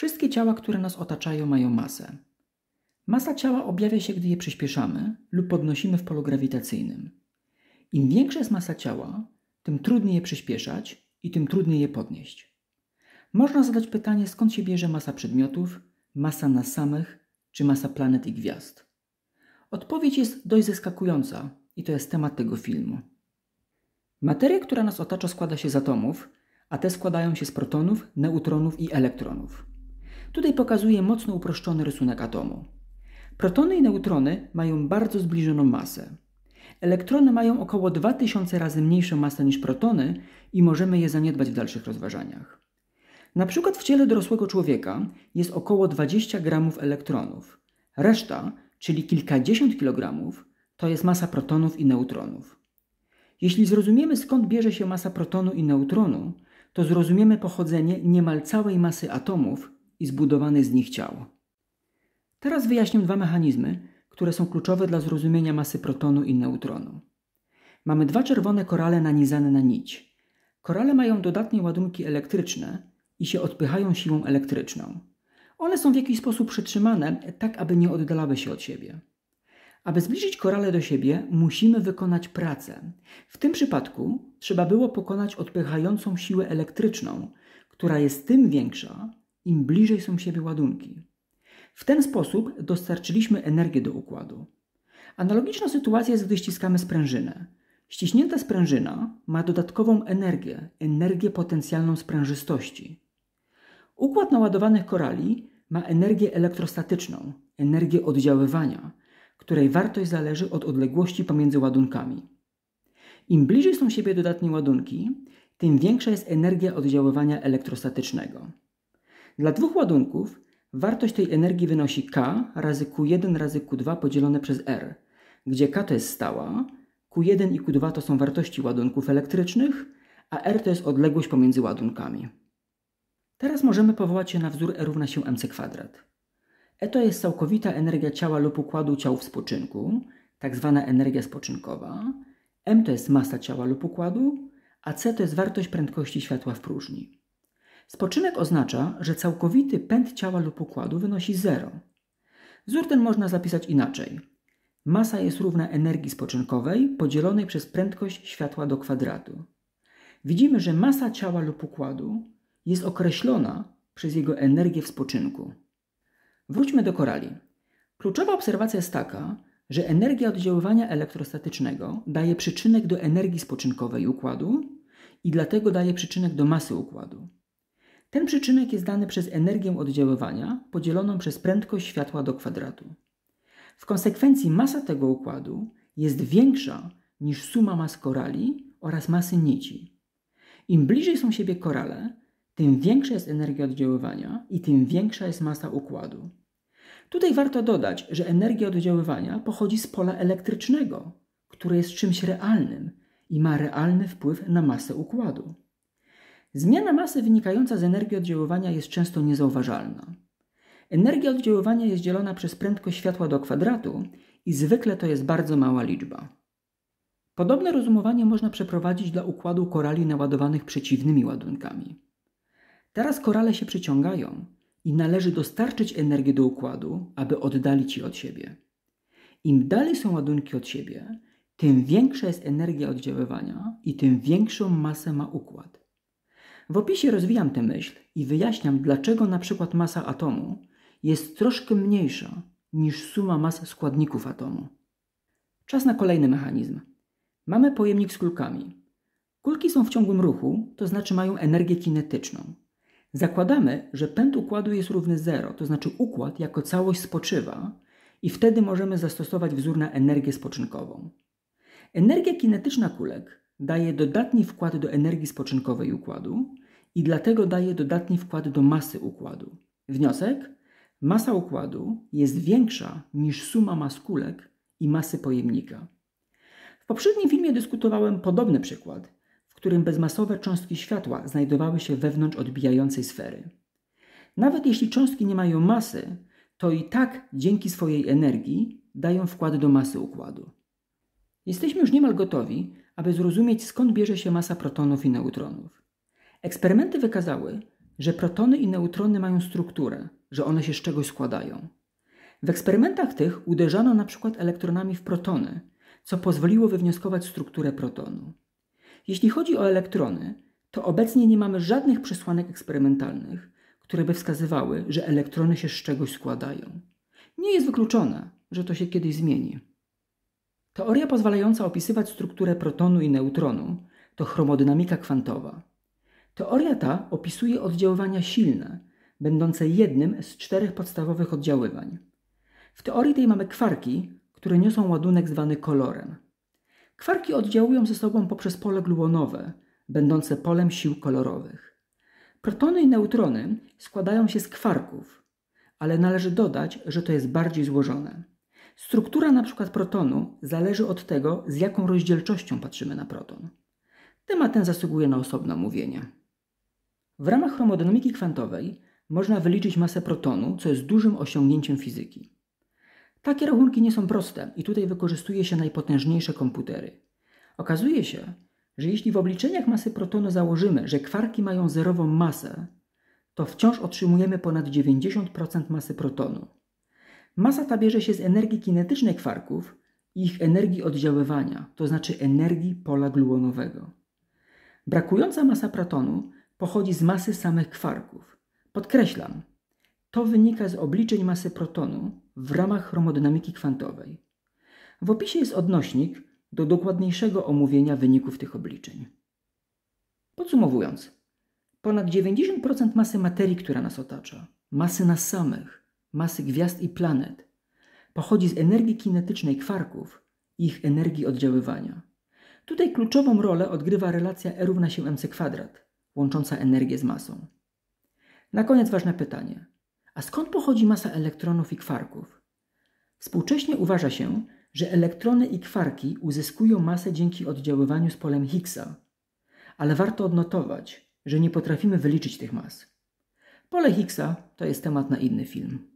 Wszystkie ciała, które nas otaczają, mają masę. Masa ciała objawia się, gdy je przyspieszamy lub podnosimy w polu grawitacyjnym. Im większa jest masa ciała, tym trudniej je przyspieszać i tym trudniej je podnieść. Można zadać pytanie, skąd się bierze masa przedmiotów, masa nas samych czy masa planet i gwiazd. Odpowiedź jest dość zaskakująca i to jest temat tego filmu. Materia, która nas otacza, składa się z atomów, a te składają się z protonów, neutronów i elektronów. Tutaj pokazuje mocno uproszczony rysunek atomu. Protony i neutrony mają bardzo zbliżoną masę. Elektrony mają około 2000 razy mniejszą masę niż protony i możemy je zaniedbać w dalszych rozważaniach. Na przykład w ciele dorosłego człowieka jest około 20 gramów elektronów. Reszta, czyli kilkadziesiąt kilogramów, to jest masa protonów i neutronów. Jeśli zrozumiemy skąd bierze się masa protonu i neutronu, to zrozumiemy pochodzenie niemal całej masy atomów i zbudowany z nich ciało. Teraz wyjaśnię dwa mechanizmy, które są kluczowe dla zrozumienia masy protonu i neutronu. Mamy dwa czerwone korale nanizane na nić. Korale mają dodatnie ładunki elektryczne i się odpychają siłą elektryczną. One są w jakiś sposób przytrzymane, tak aby nie oddalały się od siebie. Aby zbliżyć korale do siebie, musimy wykonać pracę. W tym przypadku trzeba było pokonać odpychającą siłę elektryczną, która jest tym większa, im bliżej są siebie ładunki. W ten sposób dostarczyliśmy energię do układu. Analogiczna sytuacja jest, gdy ściskamy sprężynę. Ściśnięta sprężyna ma dodatkową energię, energię potencjalną sprężystości. Układ naładowanych korali ma energię elektrostatyczną, energię oddziaływania, której wartość zależy od odległości pomiędzy ładunkami. Im bliżej są siebie dodatnie ładunki, tym większa jest energia oddziaływania elektrostatycznego. Dla dwóch ładunków wartość tej energii wynosi K razy Q1 razy Q2 podzielone przez R, gdzie K to jest stała, Q1 i Q2 to są wartości ładunków elektrycznych, a R to jest odległość pomiędzy ładunkami. Teraz możemy powołać się na wzór E równa się mc kwadrat. E to jest całkowita energia ciała lub układu ciał w spoczynku, tak zwana energia spoczynkowa, m to jest masa ciała lub układu, a c to jest wartość prędkości światła w próżni. Spoczynek oznacza, że całkowity pęd ciała lub układu wynosi zero. Wzór ten można zapisać inaczej. Masa jest równa energii spoczynkowej podzielonej przez prędkość światła do kwadratu. Widzimy, że masa ciała lub układu jest określona przez jego energię w spoczynku. Wróćmy do korali. Kluczowa obserwacja jest taka, że energia oddziaływania elektrostatycznego daje przyczynek do energii spoczynkowej układu i dlatego daje przyczynek do masy układu. Ten przyczynek jest dany przez energię oddziaływania podzieloną przez prędkość światła do kwadratu. W konsekwencji masa tego układu jest większa niż suma mas korali oraz masy nici. Im bliżej są siebie korale, tym większa jest energia oddziaływania i tym większa jest masa układu. Tutaj warto dodać, że energia oddziaływania pochodzi z pola elektrycznego, które jest czymś realnym i ma realny wpływ na masę układu. Zmiana masy wynikająca z energii oddziaływania jest często niezauważalna. Energia oddziaływania jest dzielona przez prędkość światła do kwadratu i zwykle to jest bardzo mała liczba. Podobne rozumowanie można przeprowadzić dla układu korali naładowanych przeciwnymi ładunkami. Teraz korale się przyciągają i należy dostarczyć energię do układu, aby oddalić je od siebie. Im dalej są ładunki od siebie, tym większa jest energia oddziaływania i tym większą masę ma układ. W opisie rozwijam tę myśl i wyjaśniam, dlaczego na przykład masa atomu jest troszkę mniejsza niż suma mas składników atomu. Czas na kolejny mechanizm. Mamy pojemnik z kulkami. Kulki są w ciągłym ruchu, to znaczy mają energię kinetyczną. Zakładamy, że pęd układu jest równy zero, to znaczy układ jako całość spoczywa i wtedy możemy zastosować wzór na energię spoczynkową. Energia kinetyczna kulek daje dodatni wkład do energii spoczynkowej układu, i dlatego daje dodatni wkład do masy układu. Wniosek? Masa układu jest większa niż suma mas kulek i masy pojemnika. W poprzednim filmie dyskutowałem podobny przykład, w którym bezmasowe cząstki światła znajdowały się wewnątrz odbijającej sfery. Nawet jeśli cząstki nie mają masy, to i tak dzięki swojej energii dają wkład do masy układu. Jesteśmy już niemal gotowi, aby zrozumieć skąd bierze się masa protonów i neutronów. Eksperymenty wykazały, że protony i neutrony mają strukturę, że one się z czegoś składają. W eksperymentach tych uderzano na przykład elektronami w protony, co pozwoliło wywnioskować strukturę protonu. Jeśli chodzi o elektrony, to obecnie nie mamy żadnych przesłanek eksperymentalnych, które by wskazywały, że elektrony się z czegoś składają. Nie jest wykluczone, że to się kiedyś zmieni. Teoria pozwalająca opisywać strukturę protonu i neutronu to chromodynamika kwantowa. Teoria ta opisuje oddziaływania silne, będące jednym z czterech podstawowych oddziaływań. W teorii tej mamy kwarki, które niosą ładunek zwany kolorem. Kwarki oddziałują ze sobą poprzez pole gluonowe, będące polem sił kolorowych. Protony i neutrony składają się z kwarków, ale należy dodać, że to jest bardziej złożone. Struktura np. protonu zależy od tego, z jaką rozdzielczością patrzymy na proton. Temat ten zasługuje na osobne omówienie. W ramach chromodynamiki kwantowej można wyliczyć masę protonu, co jest dużym osiągnięciem fizyki. Takie rachunki nie są proste i tutaj wykorzystuje się najpotężniejsze komputery. Okazuje się, że jeśli w obliczeniach masy protonu założymy, że kwarki mają zerową masę, to wciąż otrzymujemy ponad 90% masy protonu. Masa ta bierze się z energii kinetycznej kwarków i ich energii oddziaływania, to znaczy energii pola gluonowego. Brakująca masa protonu pochodzi z masy samych kwarków. Podkreślam, to wynika z obliczeń masy protonu w ramach chromodynamiki kwantowej. W opisie jest odnośnik do dokładniejszego omówienia wyników tych obliczeń. Podsumowując, ponad 90% masy materii, która nas otacza, masy nas samych, masy gwiazd i planet, pochodzi z energii kinetycznej kwarków i ich energii oddziaływania. Tutaj kluczową rolę odgrywa relacja E równa się mc kwadrat, łącząca energię z masą. Na koniec ważne pytanie. A skąd pochodzi masa elektronów i kwarków? Współcześnie uważa się, że elektrony i kwarki uzyskują masę dzięki oddziaływaniu z polem Higgsa, ale warto odnotować, że nie potrafimy wyliczyć tych mas. Pole Higgsa to jest temat na inny film.